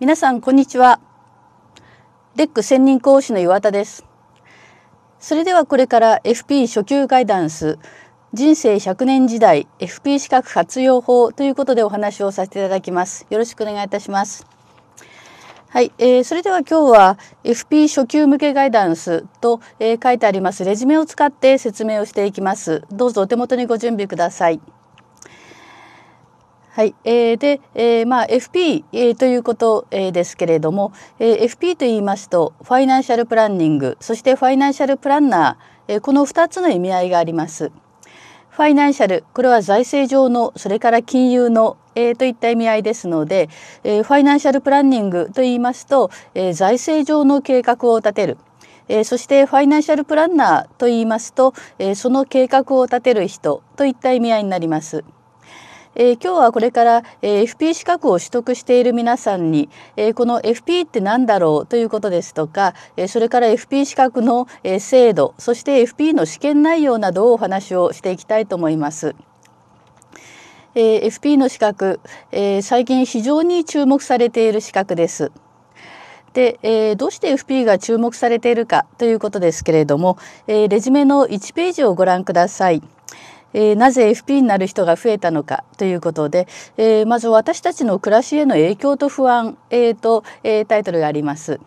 皆さんこんにちはデック専任講師の岩田ですそれではこれから FP 初級ガイダンス人生100年時代 FP 資格活用法ということでお話をさせていただきますよろしくお願いいたしますはい、えー、それでは今日は FP 初級向けガイダンスと、えー、書いてありますレジュメを使って説明をしていきますどうぞお手元にご準備くださいはい。えー、で、えー、まあ、FP、えー、ということ、えー、ですけれども、えー、FP と言いますと、ファイナンシャルプランニング、そしてファイナンシャルプランナー、えー、この二つの意味合いがあります。ファイナンシャル、これは財政上の、それから金融の、えー、といった意味合いですので、えー、ファイナンシャルプランニングと言いますと、えー、財政上の計画を立てる。えー、そしてファイナンシャルプランナーと言いますと、えー、その計画を立てる人といった意味合いになります。えー、今日はこれから、えー、FP 資格を取得している皆さんに、えー、この FP って何だろうということですとか、えそれから FP 資格の、え制度そして FP の試験内容などをお話をしていきたいと思います。え FP の資格、え最近非常に注目されている資格です。で、えー、どうして FP が注目されているかということですけれども、えー、レジュメの1ページをご覧ください。えー、なぜ FP になる人が増えたのかということで、えー、まず私たちの暮らしへの影響と不安、えーとえー、タイトルがあります。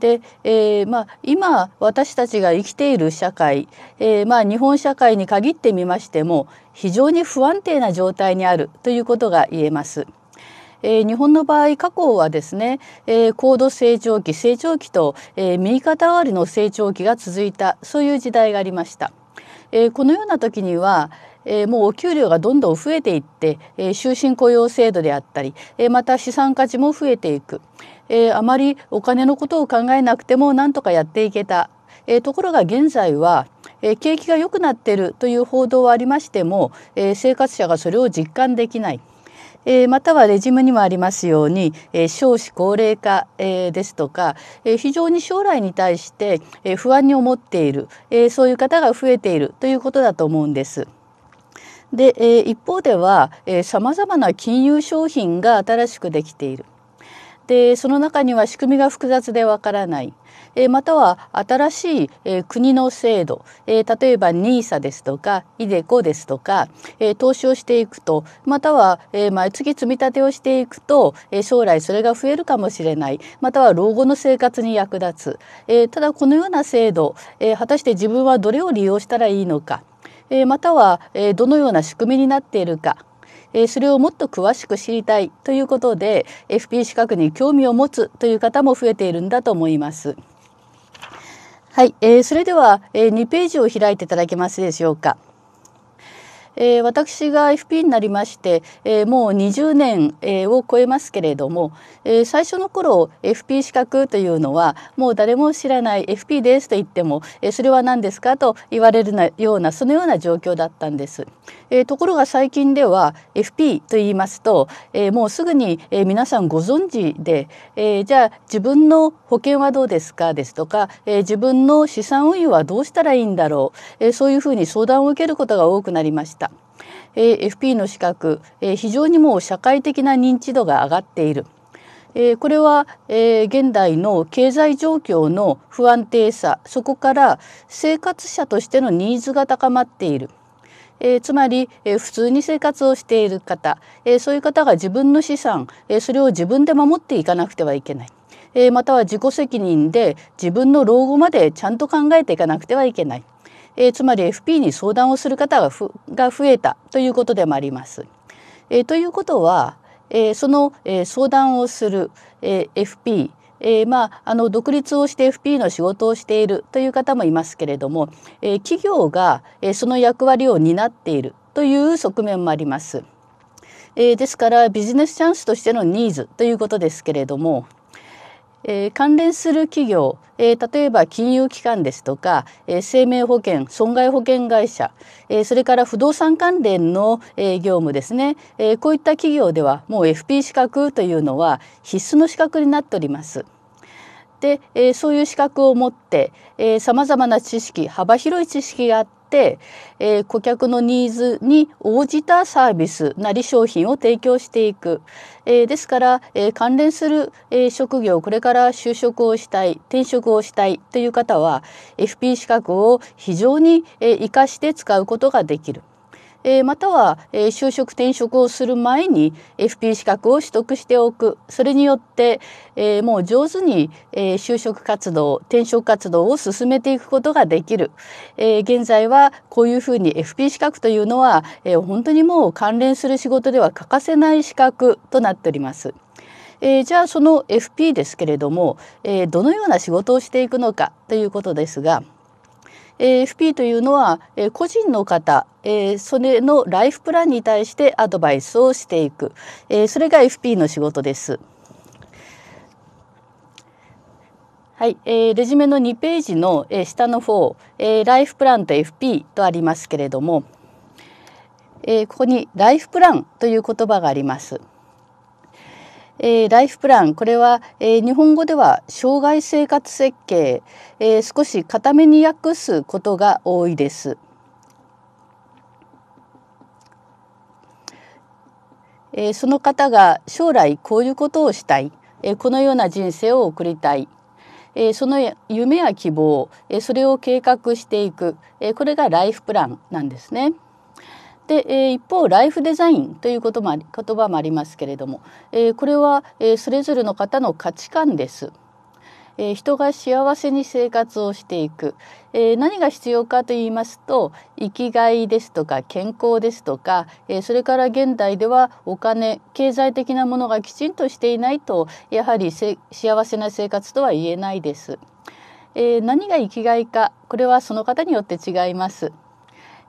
で、えーまあ、今私たちが生きている社会、えーまあ、日本社会に限ってみましても非常に不安定な状態にあるということが言えます。えー、日本の場合過去はですね、えー、高度成長期成長期と、えー、右肩上がりの成長期が続いたそういう時代がありました。えー、このような時にはえー、もうお給料がどんどん増えていって、えー、終身雇用制度であったり、えー、また資産価値も増えていく、えあまりお金のことを考えなくてもなんとかやっていけた、えところが現在は、え景気が良くなっているという報道はありましても、え生活者がそれを実感できない。えー、またはレジムにもありますように、えー、少子高齢化、えー、ですとか、え非常に将来に対して、え不安に思っている、えそういう方が増えているということだと思うんです。で、え一方ではえまざまな金融商品が新しくできている。でその中には仕組みが複雑でわからない、えー、または新しい、えー、国の制度、えー、例えば NISA ですとか iDeCo ですとか、えー、投資をしていくとまたは、えー、毎月積み立てをしていくと、えー、将来それが増えるかもしれないまたは老後の生活に役立つ、えー、ただこのような制度、えー、果たして自分はどれを利用したらいいのか、えー、または、えどのような仕組みになっているかえそれをもっと詳しく知りたいということで FP 資格に興味を持つという方も増えているんだと思います。はい、えそれでは、え2ページを開いていただけますでしょうか。えー、私が FP になりまして、えー、もう20年、えー、を超えますけれども、えー、最初の頃 FP 資格というのはもう誰も知らない FP ですと言っても、えー、それは何ですかと言われるなようなそのような状況だったんです。えー、ところが最近では FP と言いますと、えー、もうすぐに、えー、皆さんご存知で、えー、じゃあ自分の保険はどうですかですとか、えー、自分の資産運用はどうしたらいいんだろう、えー、そういうふうに相談を受けることが多くなりました。え FP の資格、え非常にもう社会的な認知度が上がっている。えこれは、え現代の経済状況の不安定さそこから生活者としてのニーズが高まっている。えつまり、え普通に生活をしている方、えそういう方が自分の資産、えそれを自分で守っていかなくてはいけない、えまたは自己責任で自分の老後までちゃんと考えていかなくてはいけない。えー、つまり FP に相談をする方がが増えたということでもあります。えー、ということは、えー、その、えー、相談をする、えー、FP えー、まあ、あの独立をして FP の仕事をしているという方もいますけれども、えー、企業が、えー、その役割を担っているという側面もあります。えー、ですからビジネスチャンスとしてのニーズということですけれども、えー、関連する企業、えー、例えば金融機関ですとか、えー、生命保険損害保険会社、えー、それから不動産関連の、えー、業務ですね、えー、こういった企業ではもう FP 資格というのは必須の資格になっております。で、えー、そういう資格を持ってさまざまな知識幅広い知識があっって、えー、顧客のニーズに応じたサービスなり商品を提供していく、えー、ですから、えー、関連する、え職業これから就職をしたい転職をしたいという方は FP 資格を非常に、えー、活かして使うことができる。えまたは、え就職転職をする前に FP 資格を取得しておくそれによって、えもう上手に、え就職活動転職活動を進めていくことができる、え現在はこういうふうに FP 資格というのは、え本当にもう関連する仕事では欠かせない資格となっております。えー、じゃあその FP ですけれども、えー、どのような仕事をしていくのかということですが FP というのは個人の方それのライフプランに対してアドバイスをしていくそれが FP の仕事です。はい、えー、レジュメの2ページの、えー、下の方、えー、ライフプランと FP とありますけれども、えー、ここにライフプランという言葉があります。えー、ライフプランこれは、えー、日本語では障害生活設計、えー、少し固めに訳すことが多いです。えその方が将来こういうことをしたい、えこのような人生を送りたい、えその夢や希望、えそれを計画していく、えこれがライフプランなんですね。で、え一方ライフデザインということも言葉もありますけれども、えこれは、えそれぞれの方の価値観です。え人が幸せに生活をしていく、え何が必要かと言いますと生きがいですとか健康ですとか、えそれから現代ではお金経済的なものがきちんとしていないとやはり幸せな生活とは言えないです。え何が生きがいかこれはその方によって違います。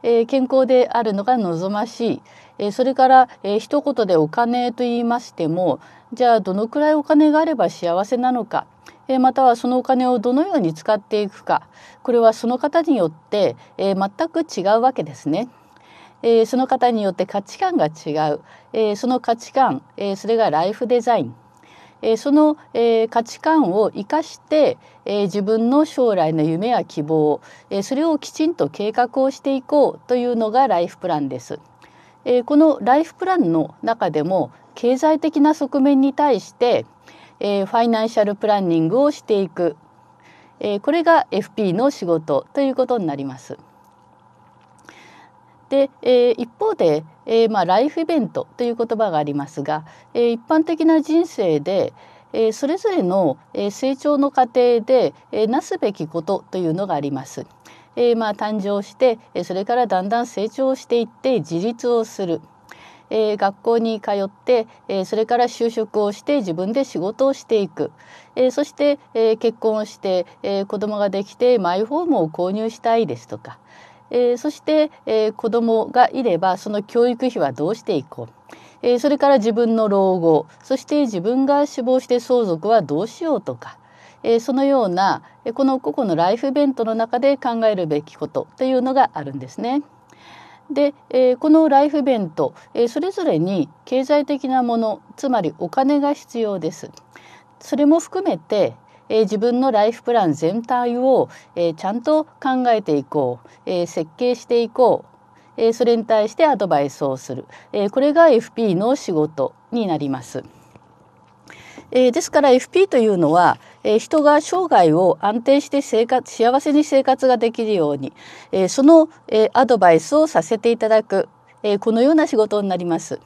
え健康であるのが望ましい、えそれから、えー、一言でお金と言いましてもじゃあどのくらいお金があれば幸せなのかえまたはそのお金をどのように使っていくかこれはその方によってえ全く違うわけですね。えその方によって価値観が違うえその価値観えそれがライフデザインえその、え価値観を生かして、え自分の将来の夢や希望、えそれをきちんと計画をしていこうというのがライフプランです。えこのライフプランの中でも経済的な側面に対して、えファイナンシャルプランニングをしていく、えこれが FP の仕事ということになります。で、えー、一方で、えーまあ、ライフイベントという言葉がありますが、えー、一般的な人生で、えー、それぞれの、えー、成長の過程で、えー、なすべきことというのがあります。えーまあ、誕生してそれからだんだん成長していって自立をする。えー、学校に通って、えー、それから就職をして自分で仕事をしていく、えー、そして、えー、結婚をして、えー、子供ができてマイホームを購入したいですとか、えー、そして、えー、子供がいればその教育費はどうしていこう、えー、それから自分の老後そして自分が死亡して相続はどうしようとか、えそのようなこの個々のライフイベントの中で考えるべきことというのがあるんですね。で、えこのライフイベント、えそれぞれに経済的なものつまりお金が必要です。それも含めてえー、自分のライフプラン全体を、えー、ちゃんと考えていこう、えー、設計していこう、えそれに対してアドバイスをする、えこれが FP の仕事になります。えですから FP というのは、え人が生涯を安定して生活幸せに生活ができるように、えその、えアドバイスをさせていただく、えこのような仕事になります。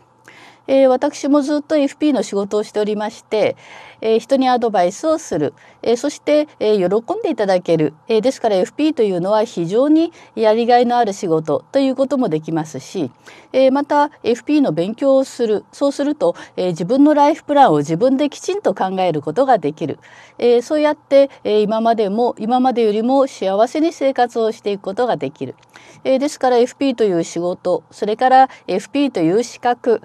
えー、私もずっと FP の仕事をしておりまして、えー、人にアドバイスをする、えー、そして、え喜んでいただける、えですから FP というのは非常にやりがいのある仕事ということもできますし、えまた FP の勉強をするそうすると、え自分のライフプランを自分できちんと考えることができる、えそうやって、え今までも今までよりも幸せに生活をしていくことができる、えですから FP という仕事それから FP という資格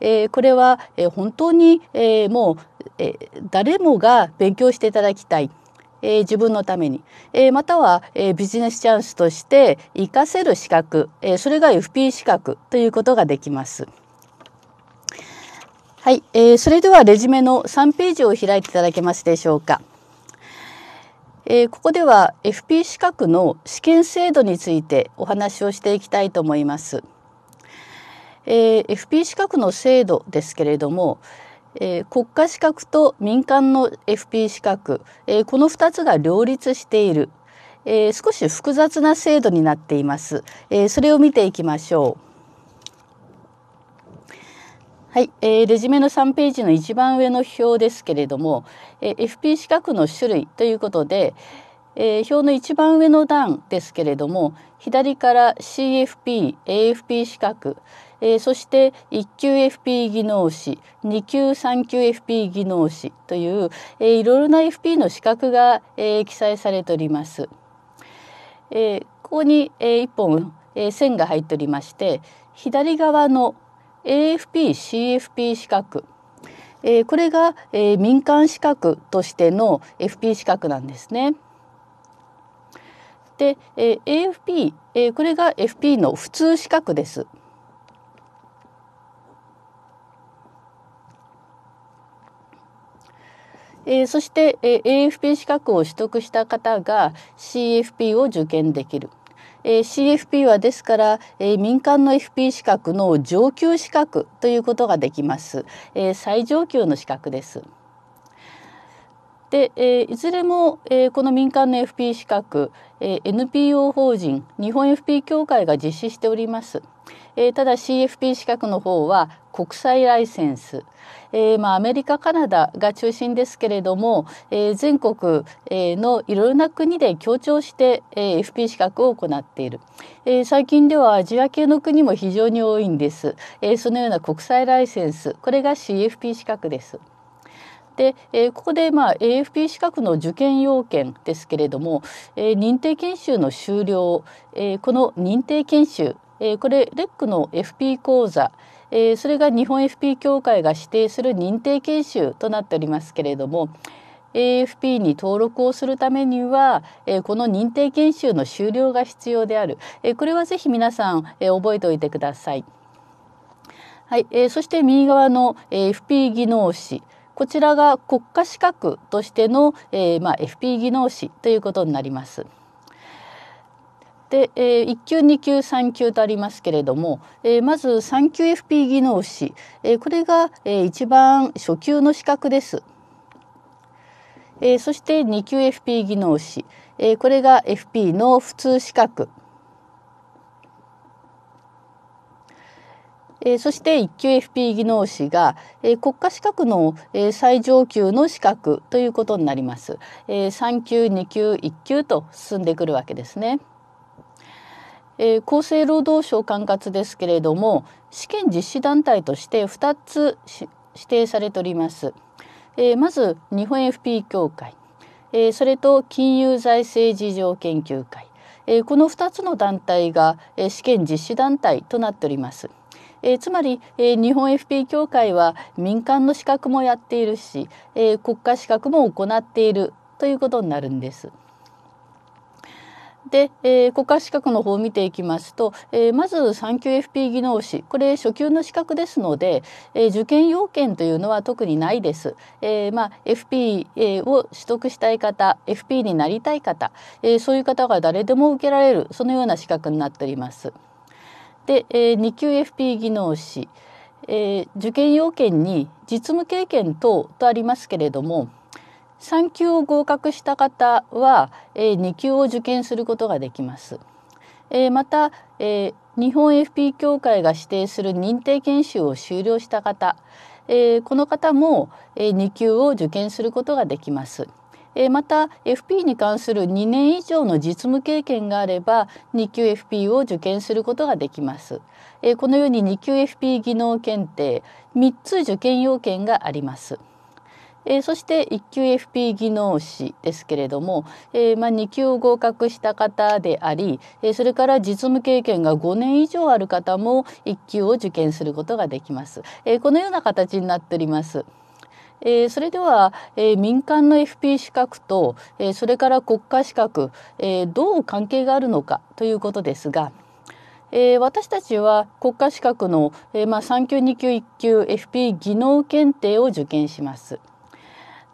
えー、これは、えー、本当に、えー、もう、えー、誰もが勉強していただきたい。えー、自分のために、えー、または、えー、ビジネスチャンスとして活かせる資格、えそれが FP 資格ということができます。はい、えそれではレジュメの3ページを開いていただけますでしょうか。えここでは FP 資格の試験制度についてお話をしていきたいと思います。えー、FP 資格の制度ですけれども、えー、国家資格と民間の FP 資格、えー、この2つが両立している、えー、少し複雑な制度になっています、えそれを見ていきましょうはい、えー、レジュメの3ページの一番上の表ですけれども、え FP 資格の種類ということで、えー、表の一番上の段ですけれども左から CFP、AFP 資格、えー、そして1級 FP 技能士2級3級 FP 技能士という、えー、いろいろな FP の資格が、えー、記載されております。えここに、え1本、え線が入っておりまして左側の AFPCFP 資格えこれが、え民間資格としての FP 資格なんですね。で、え AFP、えこれが FP の普通資格です。えー、そして、えー、AFP 資格を取得した方が CFP を受験できる。えー、CFP はですから、えー、民間の FP 資格の上級資格ということができます、えー、最上級の資格です。で、えー、いずれも、えー、この民間の FP 資格、えー、NPO 法人日本 FP 協会が実施しております。えー、ただ CFP 資格の方は国際ライセンス、えー、まあ、アメリカカナダが中心ですけれども、えー、全国、えのいろいろな国で協調して、え FP 資格を行っている、え最近ではアジア系の国も非常に多いんです、えそのような国際ライセンスこれが CFP 資格です。で、えー、ここで、まあ、AFP 資格の受験要件ですけれども、えー、認定研修の終了、えー、この認定研修、えー、これレックの FP 講座えそれが日本 FP 協会が指定する認定研修となっておりますけれども AFP に登録をするためには、えこの認定研修の終了が必要である、えこれはぜひ皆さん、え覚えておいてください。はい、えそして右側の、え FP 技能士、こちらが国家資格としての、えー、まあ、FP 技能士ということになります。で、えー、1級2級3級とありますけれども、えー、まず3級 FP 技能士、えー、これが、えー、一番初級の資格です。えー、そして2級 FP 技能士、えー、これが FP の普通資格。えー、そして一級 FP 技能士が、えー、国家資格の、えー、最上級の資格ということになります、えー、3級2級1級と進んでくるわけですね、えー、厚生労働省管轄ですけれども試験実施団体として2つ指定されております、えー、まず日本 FP 協会、えー、それと金融財政事情研究会えこの2つの団体がえ試験実施団体となっております。えー、つまり、えー、日本 FP 協会は民間の資格もやっているし、えー、国家資格も行っているということになるんです。で、えー、国家資格の方を見ていきますと、えー、まず3級 FP 技能士これ初級の資格ですので、えー、受験要件というのは特にないです。えー、まあ FP を取得したい方 FP になりたい方、えー、そういう方が誰でも受けられるそのような資格になっております。で、えー、2級 FP 技能士、えー、受験要件に実務経験等とありますけれども3級を合格した方は、えー、2級を受験することができます。えー、また、えー、日本 FP 協会が指定する認定研修を修了した方、えー、この方も、えー、2級を受験することができます。また FP に関する2年以上の実務経験があれば2級 FP を受験することができます。このように2級 FP 技能検定3つ受験要件があります。そして1級 FP 技能士ですけれども、え2級を合格した方であり、それから実務経験が5年以上ある方も1級を受験することができます。このような形になっております。えー、それでは、えー、民間の FP 資格と、えー、それから国家資格、えどう関係があるのかということですが、え私たちは国家資格の、えまあ、3級2級1級 FP 技能検定を受験します。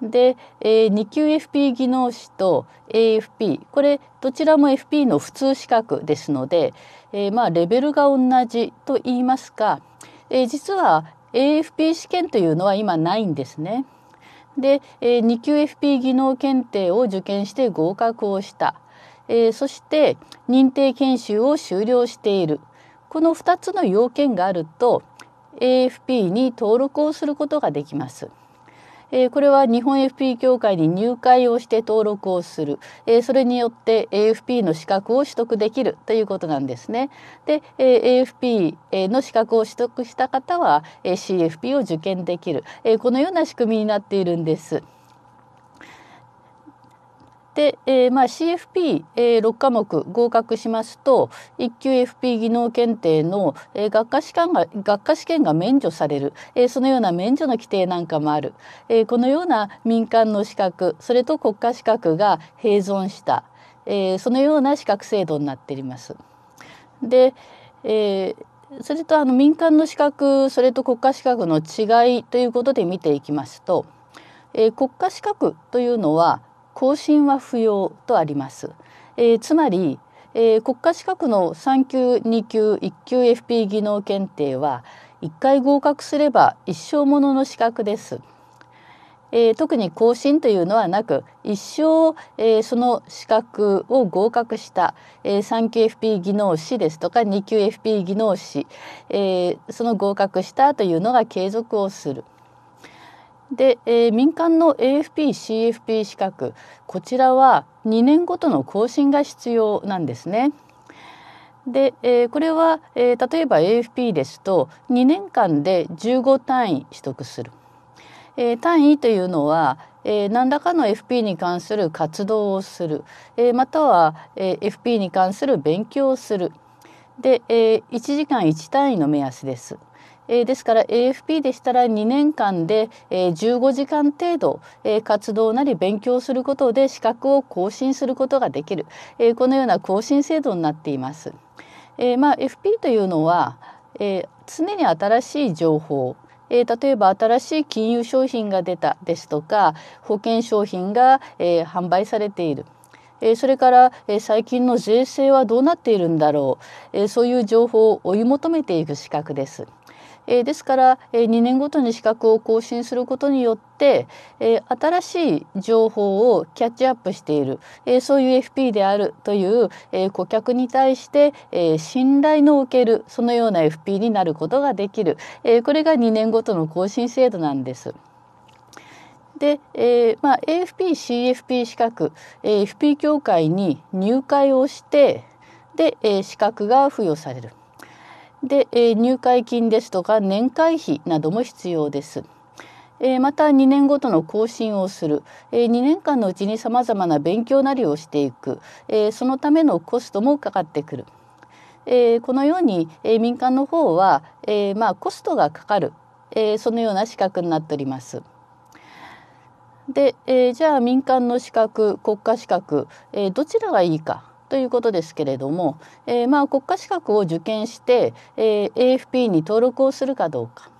で、え2級 FP 技能士と AFP これどちらも FP の普通資格ですので、えまあ、レベルが同じと言いますか、え実は AFP 試験というのは今ないんですね。で、えー、2級 FP 技能検定を受験して合格をした、えー、そして認定研修を終了しているこの2つの要件があると AFP に登録をすることができます。えー、これは日本 AFP 協会に入会をして登録をする、えー、それによって AFP の資格を取得できるということなんですね。で、えー、AFP の資格を取得した方は、えー、CFP を受験できる、えー、このような仕組みになっているんです。で、えー、まあ CFP6、えー、科目合格しますと1級 FP 技能検定の、えー、学科試験が学科試験が免除される、えー、そのような免除の規定なんかもある、えー、このような民間の資格それと国家資格が併存した、えー、そのような資格制度になっています。で、えー、それとあの民間の資格それと国家資格の違いということで見ていきますと、えー、国家資格というのは更新は不要とあります。えー、つまり、えー、国家資格の3級2級1級 FP 技能検定は1回合格すれば一生ものの資格です。えー、特に更新というのはなく一生、えー、その資格を合格した、えー、3級 FP 技能士ですとか2級 FP 技能士、えー、その合格したというのが継続をする。で、えー、民間の AFP、CFP 資格こちらは2年ごとの更新が必要なんですね。で、えー、これは、えー、例えば AFP ですと2年間で15単位取得する。え単位というのは、え何らかの FP に関する活動をする、えまたは、え FP に関する勉強をするで、え1時間1単位の目安です。えー、ですから AFP でしたら2年間で、えー、15時間程度、えー、活動なり勉強することで資格を更新することができる、えー、このような更新制度になっています。えーまあ、FP というのは、えー、常に新しい情報えー、例えば新しい金融商品が出たですとか保険商品が、えー、販売されている。えー、それから、えー、最近の税制はどうなっているんだろう、えー、そういう情報を追い求めていく資格です。えー、ですから、えー、2年ごとに資格を更新することによって、えー、新しい情報をキャッチアップしている、えー、そういう FP であるという、えー、顧客に対して、えー、信頼のおけるそのような FP になることができる、えー、これが2年ごとの更新制度なんです。で、えーまあ、AFP、CFP 資格、AFP 協会に入会をしてで、えー、資格が付与される。で、え入会金ですとか年会費なども必要です。また2年ごとの更新をする2年間のうちにさまざまな勉強なりをしていくそのためのコストもかかってくるこのように民間の方は、まあ、コストがかかるそのような資格になっております。でじゃあ民間の資格国家資格どちらがいいかということですけれども、えー、まあ国家資格を受験して、えー、AFP に登録をするかどうか、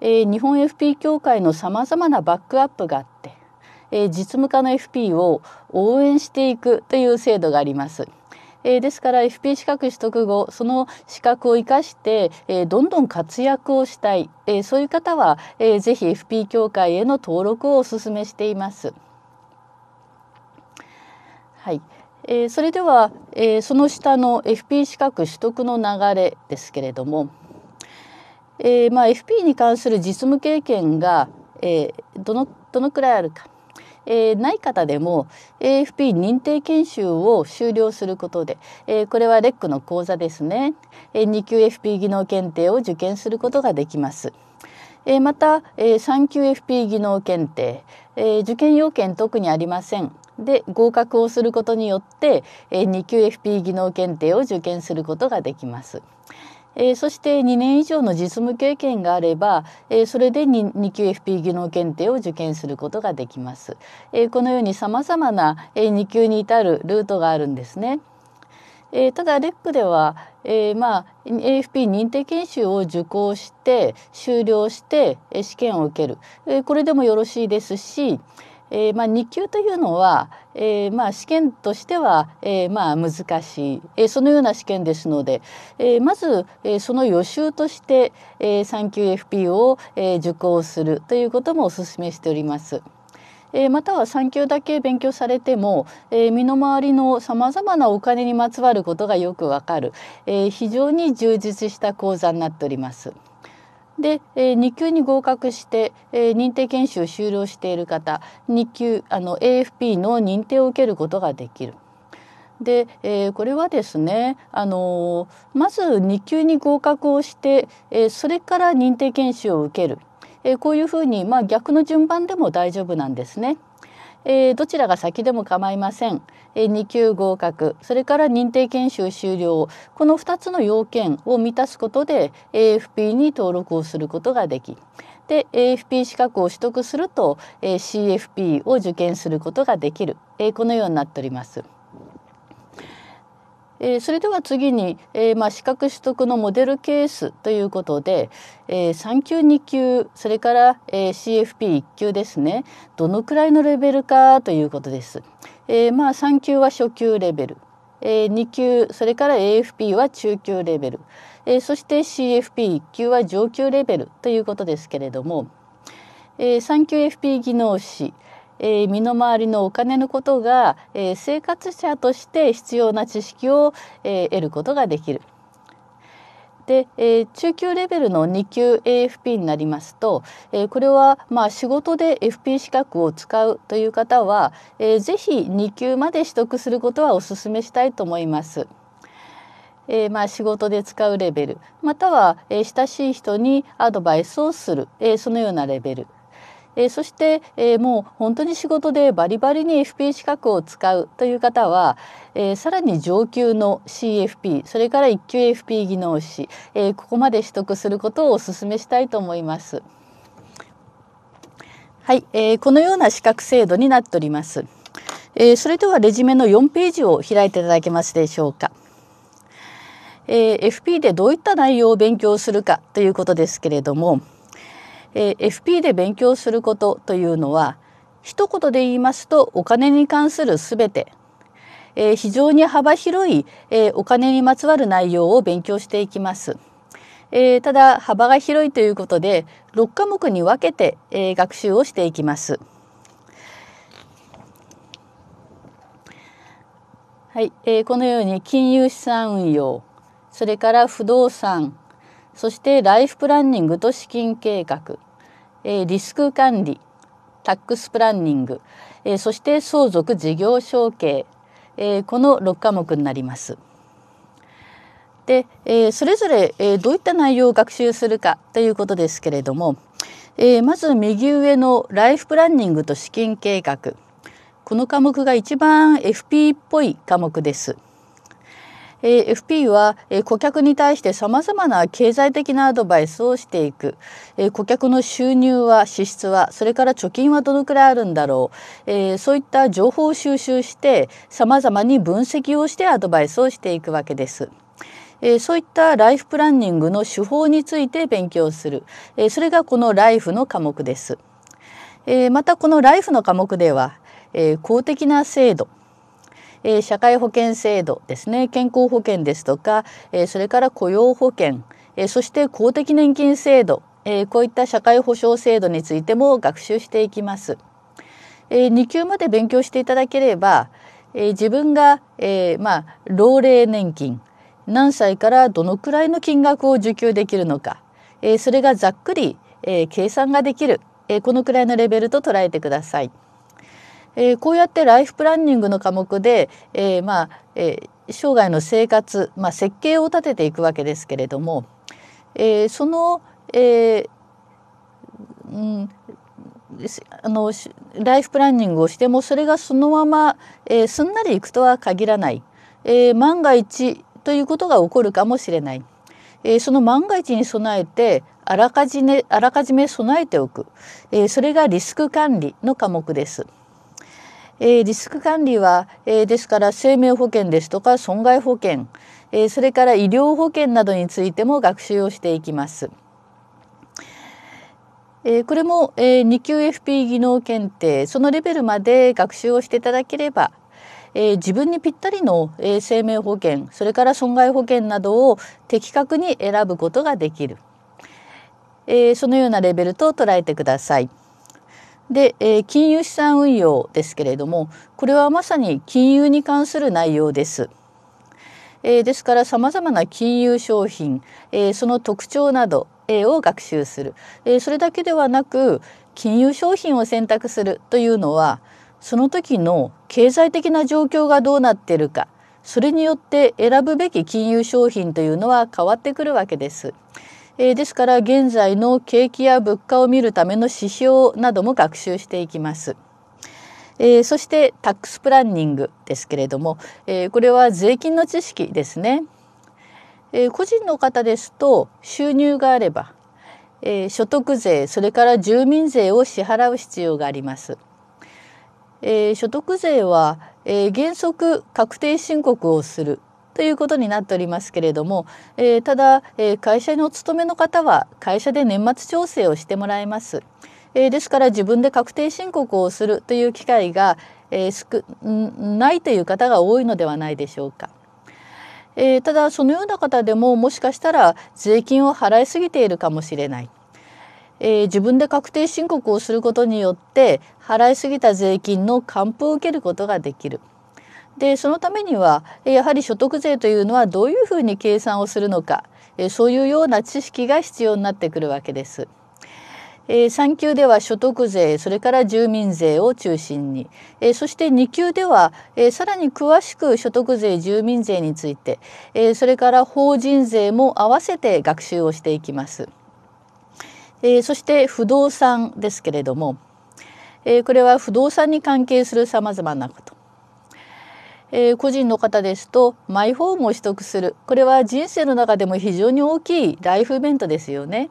えー、日本 FP 協会のさまざまなバックアップがあって、えー、実務家の FP を応援していくという制度があります。えー、ですから FP 資格取得後その資格を生かして、えー、どんどん活躍をしたい、えー、そういう方は、えー、ぜひ FP 協会への登録をお勧めしています。はい、えー、それでは、えー、その下の FP 資格取得の流れですけれども、えーまあ、FP に関する実務経験が、えー、どのどのくらいあるか、えー、ない方でも AFP 認定研修を修了することで、えー、これはレックの講座ですね、えー、2級 FP 技能検定を受験することができます。えまた、え3級 FP 技能検定、え受験要件特にありません。で合格をすることによってえ2級 FP 技能検定を受験することができます。えー、そして2年以上の実務経験があれば、えー、それで 2, 2級 FP 技能検定を受験することができます。えー、このようにさまざまな、え2級に至るルートがあるんですね。えただレックでは、えまあ、AFP 認定研修を受講して終了して試験を受ける、えこれでもよろしいですし、えーまあ、2級というのは、えーまあ、試験としては、えーまあ、難しい、えー、そのような試験ですので、えー、まず、えー、その予習として、えー、3級 FP を、えー、受講するということもお勧めしております。えー、または産級だけ勉強されても、えー、身の回りのさまざまなお金にまつわることがよくわかる、えー、非常に充実した講座になっております。で、えー、2級に合格して、えー、認定研修を修了している方2級あの AFP の認定を受けることができる。で、えー、これはですね、あのー、まず2級に合格をして、えー、それから認定研修を受ける、えこういうふうに、まあ、逆の順番でも大丈夫なんですね。えー、どちらが先でも構いません、えー、2級合格それから認定研修終了この2つの要件を満たすことで AFP に登録をすることができで AFP 資格を取得すると、えー、CFP を受験することができる、えー、このようになっております。えー、それでは次に、えー、まあ、資格取得のモデルケースということで、えー、3級2級それから、え CFP1 級ですねどのくらいのレベルかということです。えまあ、3級は初級レベル、え2級それから AFP は中級レベル、えそして CFP1 級は上級レベルということですけれども、えー、3級 FP 技能士えー、身の回りのお金のことが、えー、生活者として必要な知識を、えー、得ることができる。で、え中級レベルの2級 AFP になりますと、えこれはまあ仕事で FP 資格を使うという方は、えー、ぜひ2級まで取得することはお勧めしたいと思います。えー、まあ仕事で使うレベルまたは、え親しい人にアドバイスをする、えそのようなレベルえー、そして、えー、もう本当に仕事でバリバリに FP 資格を使うという方は、えー、さらに上級の CFP それから一級 FP 技能士、えー、ここまで取得することをお勧めしたいと思います。はい、えー、このような資格制度になっております。えー、それではレジュメの4ページを開いていただけますでしょうか。えー、FP でどういった内容を勉強するかということですけれども、えー、FP で勉強することというのは一言で言いますとお金に関するすべて、えー、非常に幅広い、えー、お金にまつわる内容を勉強していきます。えー、ただ幅が広いということで6科目に分けて、えー、学習をしていきます。はい、えー、このように金融資産運用それから不動産そしてライフプランニングと資金計画、えー、リスク管理タックスプランニング、えー、そして相続事業承継、えー、この6科目になります。で、えー、それぞれ、えー、どういった内容を学習するかということですけれども、えー、まず右上のライフプランニングと資金計画この科目が一番 FP っぽい科目です。え FP は、え顧客に対して様々な経済的なアドバイスをしていく、え顧客の収入は支出はそれから貯金はどのくらいあるんだろう、えそういった情報を収集して様々に分析をしてアドバイスをしていくわけです。えそういったライフプランニングの手法について勉強する、えそれがこのライフの科目です。えまたこのライフの科目では、え公的な制度えー、社会保険制度ですね健康保険ですとか、えー、それから雇用保険、えー、そして公的年金制度、えー、こういった社会保障制度についても学習していきます。えー、2級まで勉強していただければ、えー、自分が、えー、まあ、老齢年金何歳からどのくらいの金額を受給できるのか、えー、それがざっくり、えー、計算ができる、えー、このくらいのレベルと捉えてください。えー、こうやってライフプランニングの科目で、えー、まあ、えー、生涯の生活、まあ、設計を立てていくわけですけれども、えその、えうん、あのライフプランニングをしてもそれがそのまま、えすんなりいくとは限らない、え万が一ということが起こるかもしれない、えその万が一に備えてあらかじめあらかじめ備えておく、えそれがリスク管理の科目です。えリスク管理は、えですから生命保険ですとか損害保険、えそれから医療保険などについても学習をしていきます。えこれも、え2級 FP 技能検定そのレベルまで学習をしていただければ、え自分にぴったりの、え生命保険それから損害保険などを的確に選ぶことができる、えそのようなレベルと捉えてください。で、えー、金融資産運用ですけれどもこれはまさに金融に関する内容です。えー、ですからさまざまな金融商品、えー、その特徴など、えー、を学習する、えー、それだけではなく金融商品を選択するというのはその時の経済的な状況がどうなっているかそれによって選ぶべき金融商品というのは変わってくるわけです。えー、ですから現在の景気や物価を見るための指標なども学習していきます。えー、そしてタックスプランニングですけれども、えー、これは税金の知識ですね。え個人の方ですと収入があれば、え所得税それから住民税を支払う必要があります。え所得税は、え原則確定申告をするということになっておりますけれども、えー、ただ、えー、会社にお勤めの方は会社で年末調整をしてもらいます。えー、ですから自分で確定申告をするという機会が、えー、少ないという方が多いのではないでしょうか。えー、ただそのような方でももしかしたら税金を払いすぎているかもしれない。えー、自分で確定申告をすることによって払いすぎた税金の還付を受けることができる。でそのためにはやはり所得税というのはどういうふうに計算をするのかそういうような知識が必要になってくるわけです。3級では所得税それから住民税を中心にそして2級ではさらに詳しく所得税住民税についてそれから法人税も合わせて学習をしていきます。そして不動産ですけれどもこれは不動産に関係するさまざまなことえー、個人の方ですとマイホームを取得するこれは人生の中でも非常に大きいライフイベントですよね。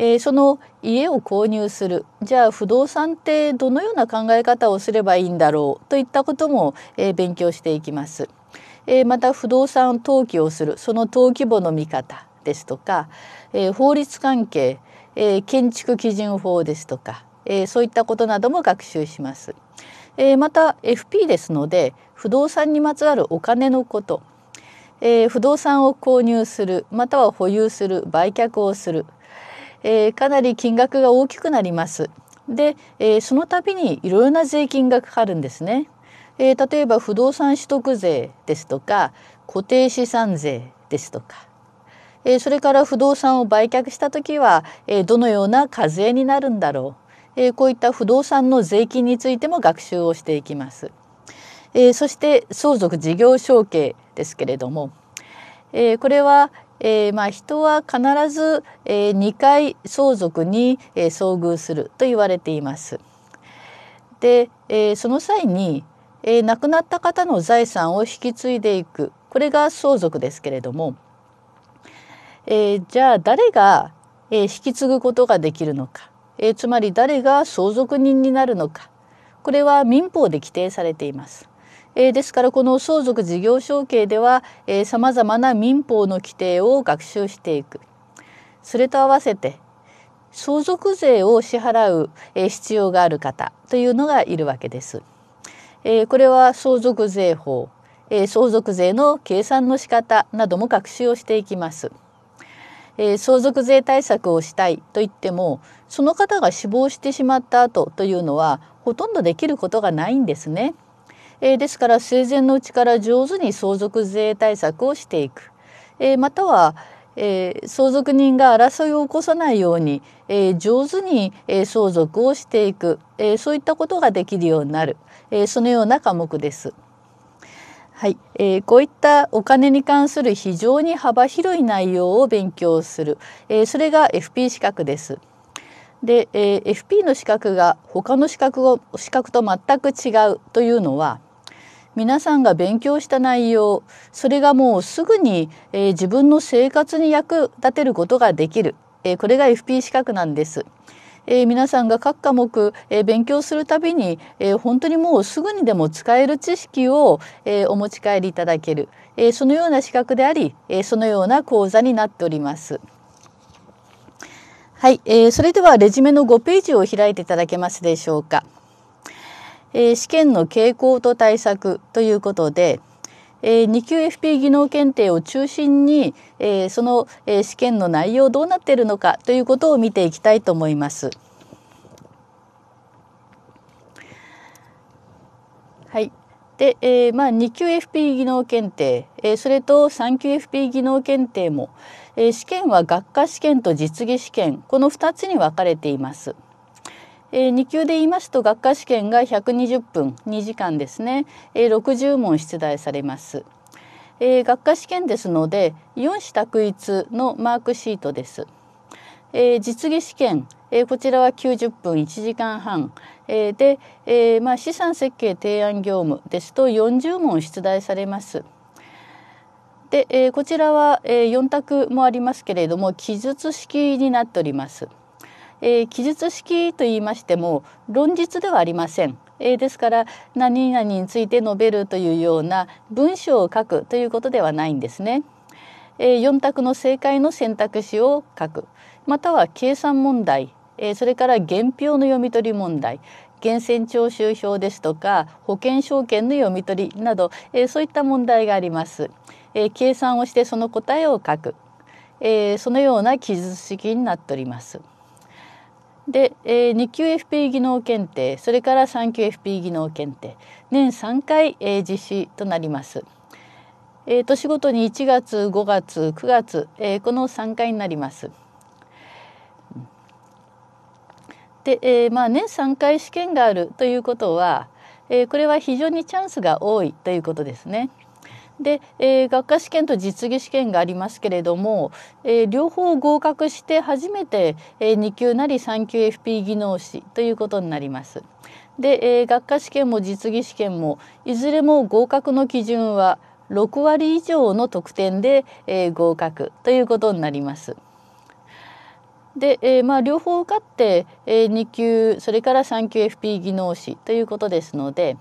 えー、その家を購入するじゃあ不動産ってどのような考え方をすればいいんだろうといったことも、えー、勉強していきます。えまた不動産登記をするその登記簿の見方ですとか、え法律関係、え建築基準法ですとか、えそういったことなども学習します。えまた FP ですので不動産にまつわるお金のこと、えー、不動産を購入するまたは保有する売却をする、えー、かなり金額が大きくなります。で、えー、その度にいろいろな税金がかかるんですね。えー、例えば不動産取得税ですとか固定資産税ですとか、えー、それから不動産を売却した時は、えー、どのような課税になるんだろう、えー、こういった不動産の税金についても学習をしていきます。えー、そして相続事業承継ですけれども、えー、これは、えー、まあ、人は必ず、え2回相続に、え遭遇すると言われています。で、えその際に、え亡くなった方の財産を引き継いでいくこれが相続ですけれども、えじゃあ誰が、え引き継ぐことができるのか、えつまり誰が相続人になるのかこれは民法で規定されています。えー、ですからこの相続事業承継ではさまざまな民法の規定を学習していくそれと合わせて相続税を支払う、え必要がある方というのがいるわけです。えー、これは相続税法、え相続税の計算の仕方なども学習をしていきます。え相続税対策をしたいと言ってもその方が死亡してしまった後というのはほとんどできることがないんですね。えー、ですから生前のうちから上手に相続税対策をしていく、えー、または、えー、相続人が争いを起こさないように、え上手に、え相続をしていく、えそういったことができるようになる、えそのような科目です。はい、えー、こういったお金に関する非常に幅広い内容を勉強する、えー、それが FP 資格です。で、えー、FP の資格が他の資格を資格と全く違うというのは、皆さんが勉強した内容それがもうすぐに、えー、自分の生活に役立てることができる、えー、これが FP 資格なんです。えー、皆さんが各科目、えー、勉強するたびに、えー、本当にもうすぐにでも使える知識を、えお持ち帰りいただける、えそのような資格であり、えそのような講座になっております。はい、えそれではレジュメの5ページを開いていただけますでしょうか。えー、試験の傾向と対策ということで、えー、2級 FP 技能検定を中心に、えー、その、えー、試験の内容どうなっているのかということを見ていきたいと思います。はい、で、えーまあ、2級 FP 技能検定、えー、それと3級 FP 技能検定も、えー、試験は学科試験と実技試験この2つに分かれています。えー、2級で言いますと学科試験が120分2時間ですね、えー、60問出題されます、えー、学科試験ですので4子択一のマークシートです、えー、実技試験、えー、こちらは90分1時間半、えー、で、えーまあ、資産設計提案業務ですと40問出題されますで、えー、こちらは、えー、4択もありますけれども記述式になっておりますえー、記述式と言いましても論述ではありません。えー、ですから何々について述べるというような文章を書くということではないんですね。えー、4択の正解の選択肢を書くまたは計算問題、えー、それから原票の読み取り問題源泉徴収票ですとか保険証券の読み取りなど、えー、そういった問題があります。えー、計算をしてその答えを書く、えー、そのような記述式になっております。で、えー、2級 FP 技能検定それから3級 FP 技能検定年3回、えー、実施となります。えー、年ごとに1月5月9月、えー、この3回になります。で、えー、まあ年3回試験があるということは、えー、これは非常にチャンスが多いということですね。で、えー、学科試験と実技試験がありますけれども、えー、両方合格して初めて、えー、2級なり3級 FP 技能士ということになります。で、えー、学科試験も実技試験もいずれも合格の基準は6割以上の得点で、えー、合格ということになります。で、えー、まあ両方受かって、えー、2級それから3級 FP 技能士ということですので。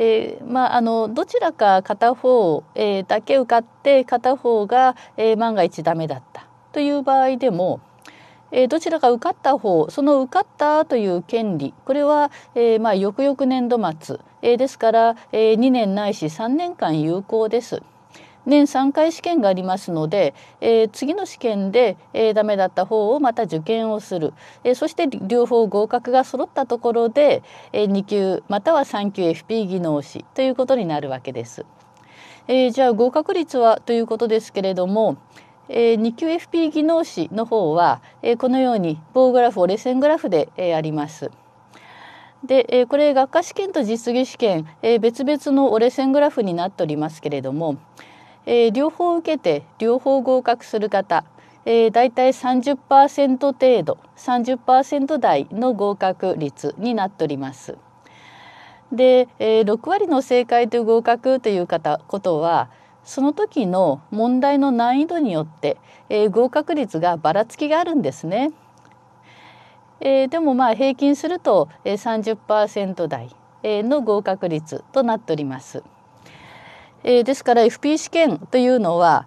えー、まあ、あのどちらか片方、えー、だけ受かって片方が、えー、万が一ダメだったという場合でも、えー、どちらか受かった方その受かったという権利これは、えーまあ、翌々年度末、えー、ですから、えー、2年ないし3年間有効です。年3回試験がありますので、えー、次の試験で、えー、ダメだった方をまた受験をする、えー、そして両方合格が揃ったところで、え2級または3級 FP 技能士ということになるわけです。えじゃあ合格率はということですけれども、えー、2級 FP 技能士の方は、えこのように棒グラフ折れ線グラフで、えあります。で、えこれ学科試験と実技試験、え別々の折れ線グラフになっておりますけれども、えー、両方受けて両方合格する方、えー、大体30%程度30%台の合格率になっております。で、えー、6割の正解と合格という方ことはその時の問題の難易度によって、えー、合格率がばらつきがあるんですね。えー、でもまあ平均すると、え30%台、の合格率となっております。えー、ですから FP 試験というのは、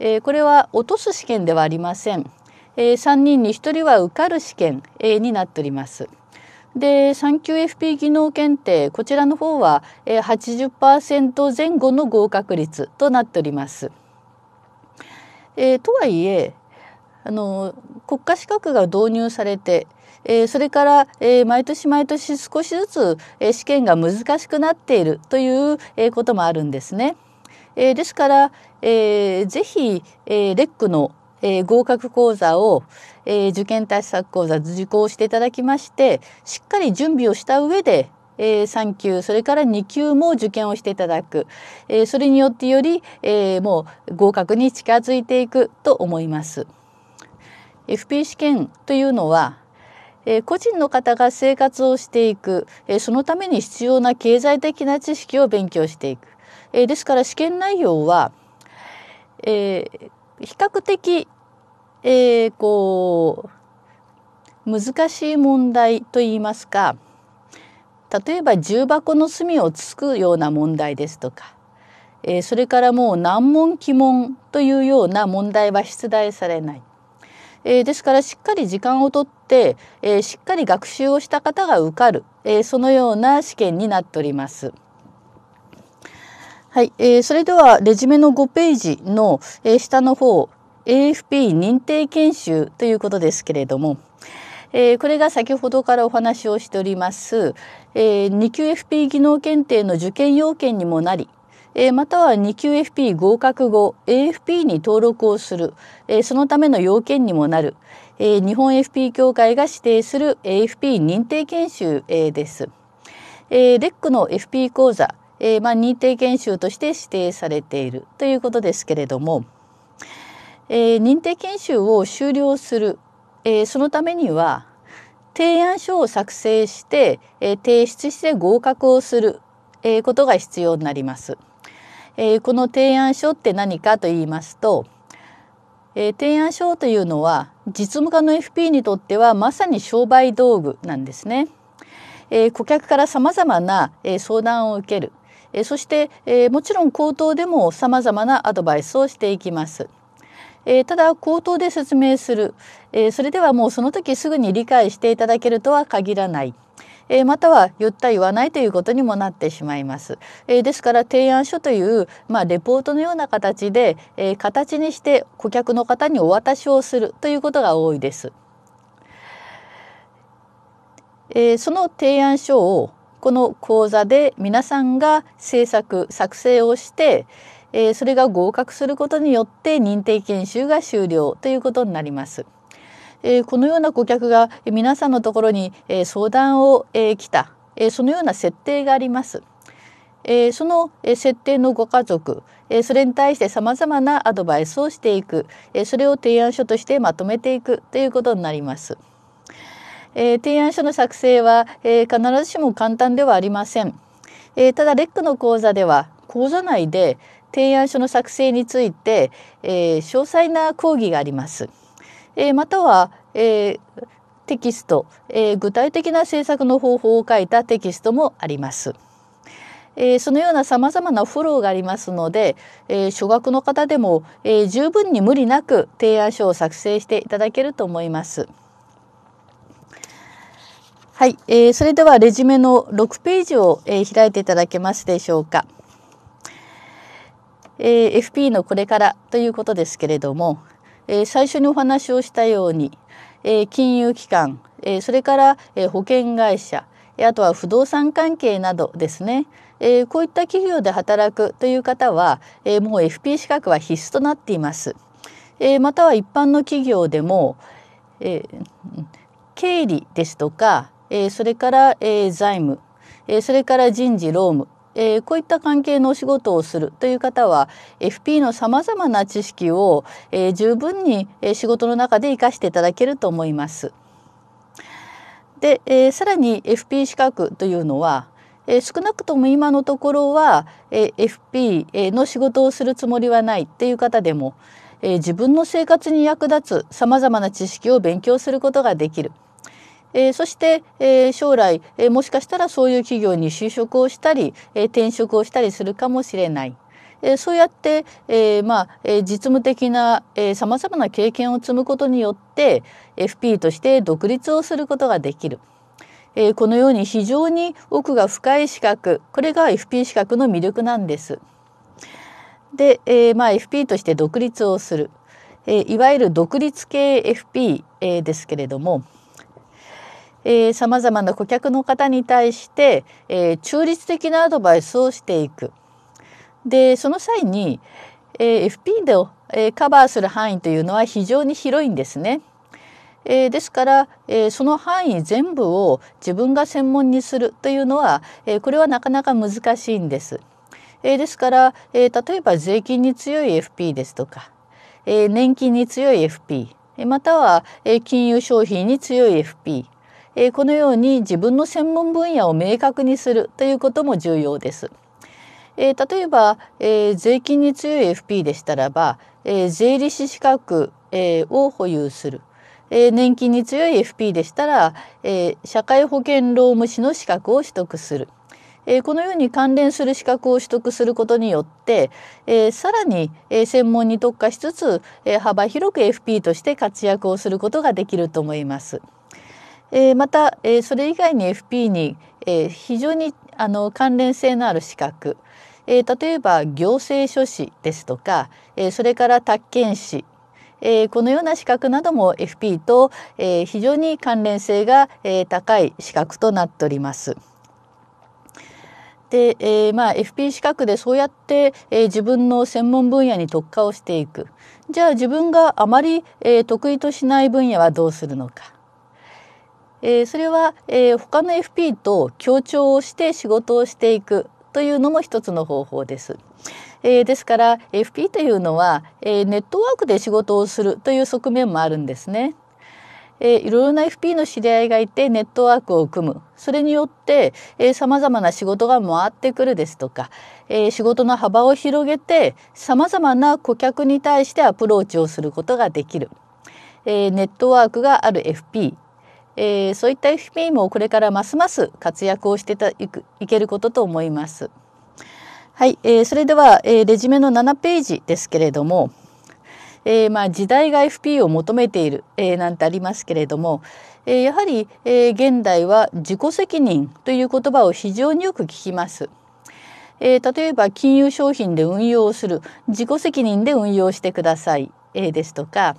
えー、これは落とす試験ではありません、えー、3人に1人は受かる試験、えー、になっております。で3級 FP 技能検定こちらの方は、えー、80%前後の合格率となっております。えー、とはいえあの国家資格が導入されてえそれから、え毎年毎年少しずつ、え試験が難しくなっているという、えこともあるんですね。えですから、えー、ぜひ、えレックの、え合格講座を、え受験対策講座受講していただきましてしっかり準備をした上でえー、3級それから2級も受験をしていただく、えー、それによってより、えー、もう合格に近づいていくと思います。FP 試験というのはえ個人の方が生活をしていく、えそのために必要な経済的な知識を勉強していく、えですから試験内容は、え比較的、えこう難しい問題といいますか例えば重箱の隅をつくような問題ですとか、えそれからもう難問鬼問というような問題は出題されない。えー、ですからしっかり時間をとって、えー、しっかり学習をした方が受かる、えー、そのような試験になっております。はい、えー、それではレジュメの5ページの、えー、下の方 AFP 認定研修ということですけれども、えー、これが先ほどからお話をしております、えー、2級 FP 技能検定の受験要件にもなりえー、または2級 f p 合格後 AFP に登録をする、えー、そのための要件にもなる、えー、日本 FP 協会が指定する AFP 認定研修、えー、です。えー、レックの FP 講座、えーまあ、認定研修として指定されているということですけれども、えー、認定研修を終了する、えー、そのためには提案書を作成して、えー、提出して合格をする、えー、ことが必要になります。えー、この提案書って何かと言いますと、えー、提案書というのは実務家の FP にとってはまさに商売道具なんですね。えー、顧客から様々な、え相談を受ける、えそして、えもちろん口頭でも様々なアドバイスをしていきます。えただ口頭で説明する、えそれではもうその時すぐに理解していただけるとは限らない。えまたは言った言わないということにもなってしまいます。えですから提案書という、まあ、レポートのような形で、え形にして顧客の方にお渡しをするということが多いです。えその提案書をこの講座で皆さんが制作作成をして、えそれが合格することによって認定研修が終了ということになります。えこのような顧客が皆さんのところに、え相談を、え来た、えそのような設定があります。えその設定のご家族、えそれに対してさまざまなアドバイスをしていく、えそれを提案書としてまとめていくということになります。え提案書の作成は、え必ずしも簡単ではありません。えただレックの講座では講座内で提案書の作成について、え詳細な講義があります。えー、または、えー、テキスト、えー、具体的な政策の方法を書いたテキストもあります。えー、そのようなさまざまなフォローがありますので、えー、初学の方でも、えー、十分に無理なく提案書を作成していただけると思います。はい、えー、それではレジュメの6ページを、えー、開いていただけますでしょうか。えー、FP のこれからということですけれども、えー、最初にお話をしたように、えー、金融機関、えー、それから、え保険会社あとは不動産関係などですね、えこういった企業で働くという方は、えもう FP 資格は必須となっています。えまたは一般の企業でも、え経理ですとか、えそれから、え財務、えそれから人事労務えー、こういった関係のお仕事をするという方は FP のさまざまな知識を、えー、十分に仕事の中で活かしていただけると思います。で、えー、さらに FP 資格というのはえ少なくとも今のところは、え FP の仕事をするつもりはないっていう方でも、え自分の生活に役立つさまざまな知識を勉強することができる、えー、そして、えー、将来、えー、もしかしたらそういう企業に就職をしたり、え転職をしたりするかもしれない。えそうやって、えまあ、え実務的なさまざまな経験を積むことによって FP として独立をすることができる。えこのように非常に奥が深い資格これが FP 資格の魅力なんです。で、えまあ、FP として独立をする、えいわゆる独立系 FP、えですけれども、えまざまな顧客の方に対して、えー、中立的なアドバイスをしていく。で、その際に、えー、FP で、えー、カバーする範囲というのは非常に広いんですね。えー、ですから、えー、その範囲全部を自分が専門にするというのは、えー、これはなかなか難しいんです。えー、ですから、えー、例えば税金に強い FP ですとか、えー、年金に強い FP または、えー、金融商品に強い FP えこのように自分の専門分野を明確にするということも重要です。え例えば、え税金に強い FP でしたらば、え税理士資格、えを保有する。え年金に強い FP でしたら、え社会保険労務士の資格を取得する。えこのように関連する資格を取得することによって、えさらに、え専門に特化しつつ、え幅広く FP として活躍をすることができると思います。えまた、えそれ以外に FP に、え非常にあの関連性のある資格、え例えば行政書士ですとか、えそれから宅建士えこのような資格なども FP と、え非常に関連性が、え高い資格となっております。で、えー、まあ FP 資格でそうやって、えー、自分の専門分野に特化をしていくじゃあ自分があまり、えー、得意としない分野はどうするのかえー、それは、えー、他の FP と協調をして仕事をしていくというのも一つの方法です。えー、ですから FP というのは、えネットワークで仕事をするという側面もあるんですね。えいろいろな FP の知り合いがいてネットワークを組むそれによってさまざまな仕事が回ってくるですとか、えー、仕事の幅を広げてさまざまな顧客に対してアプローチをすることができる、えー、ネットワークがある FP えー、そういった FPA もこれからますます活躍をしていくいけることと思います。はい、えー、それでは、えー、レジュメの7ページですけれども、えー、まあ、時代が FP を求めている、えー、なんてありますけれども、えー、やはり、え現代は自己責任という言葉を非常によく聞きます。え例えば金融商品で運用する自己責任で運用してください、えですとか、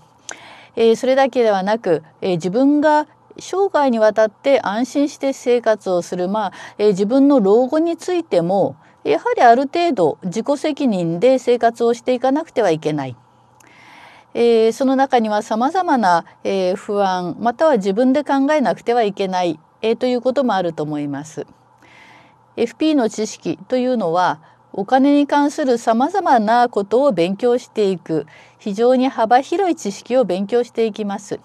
えそれだけではなく、え自分が、生涯にわたって安心して生活をする、まあえー、自分の老後についてもやはりある程度自己責任で生活をしていかなくてはいけない。えー、その中にはさまざまな、えー、不安または自分で考えなくてはいけない、えー、ということもあると思います。FP の知識というのはお金に関するさまざまなことを勉強していく非常に幅広い知識を勉強していきます。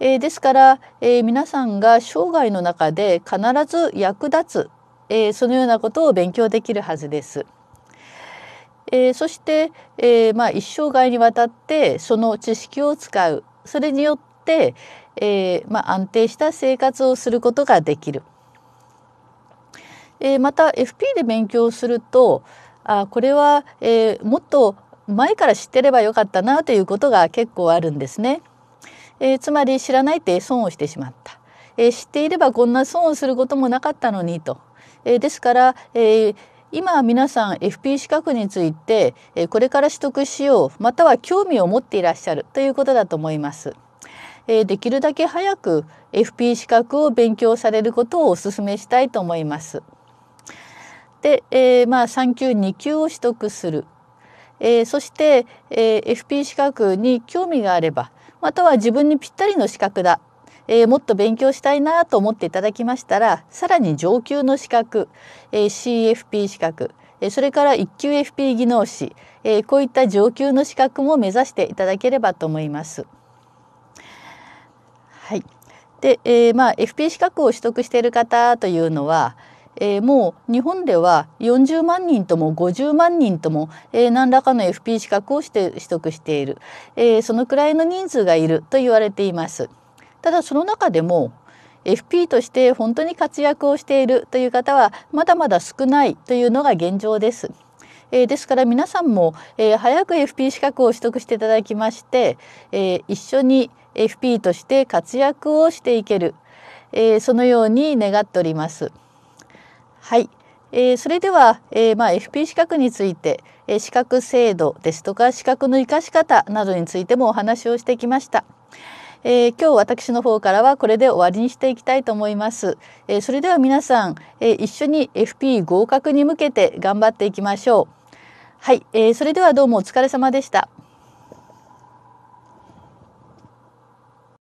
えー、ですから、えー、皆さんが生涯の中で必ず役立つ、えー、そのようなことを勉強できるはずです。えー、そして、えーまあ、一生涯にわたってその知識を使うそれによって、えーまあ、安定した生活をすることができる、えー、また FP で勉強するとあこれは、えー、もっと前から知ってればよかったなということが結構あるんですね。えー、つまり知らないって損をしてしまった、えー、知っていればこんな損をすることもなかったのにと、えー、ですから、え今皆さん FP 資格について、えこれから取得しようまたは興味を持っていらっしゃるということだと思います。えできるだけ早く FP 資格を勉強されることをお勧めしたいと思います。で、えまあ、3級2級を取得する、えそして、え FP 資格に興味があればまたは自分にぴったりの資格だ、えー、もっと勉強したいなと思っていただきましたらさらに上級の資格、えー、CFP 資格それから1級 FP 技能士、えこういった上級の資格も目指していただければと思います。はい、で、えー、まあ FP 資格を取得している方というのは、えー、もう日本では40万人とも50万人とも、えー、何らかの FP 資格をして取得している、えー、そのくらいの人数がいると言われています。ただその中でも FP として本当に活躍をしているという方はまだまだ少ないというのが現状です。えですから皆さんも、え早く FP 資格を取得していただきまして、え一緒に FP として活躍をしていける、えそのように願っております。はい、えー、それでは、えー、まあ、FP 資格について、えー、資格制度ですとか資格の生かし方などについてもお話をしてきました。えー、今日私の方からはこれで終わりにしていきたいと思います。えそれでは皆さん、え一緒に FP 合格に向けて頑張っていきましょう。はい、えそれではどうもお疲れ様でした。